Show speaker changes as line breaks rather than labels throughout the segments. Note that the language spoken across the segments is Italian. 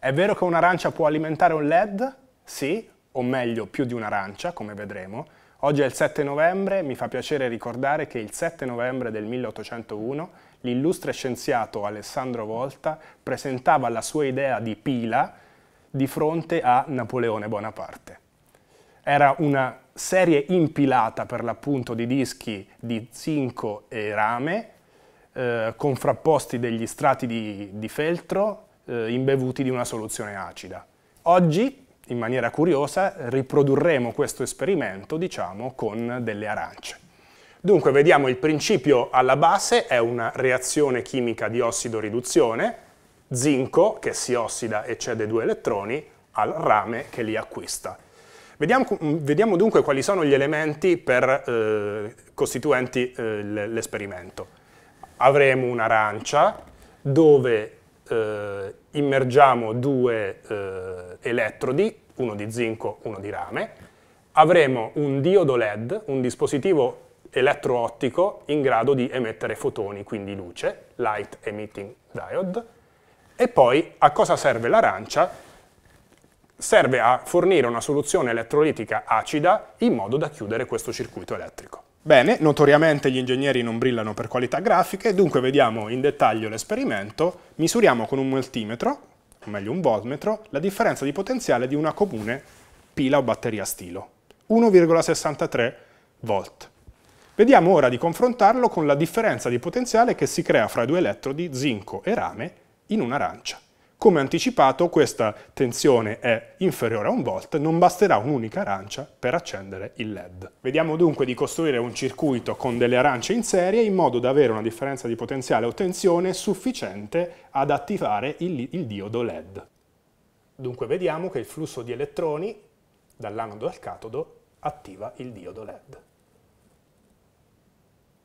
È vero che un'arancia può alimentare un LED? Sì, o meglio più di un'arancia, come vedremo. Oggi è il 7 novembre, mi fa piacere ricordare che il 7 novembre del 1801 l'illustre scienziato Alessandro Volta presentava la sua idea di pila di fronte a Napoleone Bonaparte. Era una serie impilata per l'appunto di dischi di zinco e rame, eh, contrapposti degli strati di, di feltro eh, imbevuti di una soluzione acida. Oggi, in maniera curiosa, riprodurremo questo esperimento, diciamo, con delle arance. Dunque, vediamo il principio alla base è una reazione chimica di ossido-riduzione, zinco che si ossida e cede due elettroni al rame che li acquista. Vediamo, mm, vediamo dunque quali sono gli elementi per, eh, costituenti eh, l'esperimento. Avremo un'arancia dove eh, immergiamo due eh, elettrodi, uno di zinco, uno di rame, avremo un diodo LED, un dispositivo elettro-ottico in grado di emettere fotoni, quindi luce, light emitting diode, e poi a cosa serve l'arancia? Serve a fornire una soluzione elettrolitica acida in modo da chiudere questo circuito elettrico. Bene, notoriamente gli ingegneri non brillano per qualità grafiche, dunque vediamo in dettaglio l'esperimento, misuriamo con un multimetro, o meglio un voltmetro, la differenza di potenziale di una comune pila o batteria stilo, 1,63 volt. Vediamo ora di confrontarlo con la differenza di potenziale che si crea fra due elettrodi zinco e rame in un'arancia. Come anticipato questa tensione è inferiore a 1 volt, non basterà un'unica arancia per accendere il LED. Vediamo dunque di costruire un circuito con delle arance in serie in modo da avere una differenza di potenziale o tensione sufficiente ad attivare il, il diodo LED. Dunque vediamo che il flusso di elettroni dall'anodo al catodo attiva il diodo LED.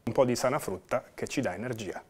Un po' di sana frutta che ci dà energia.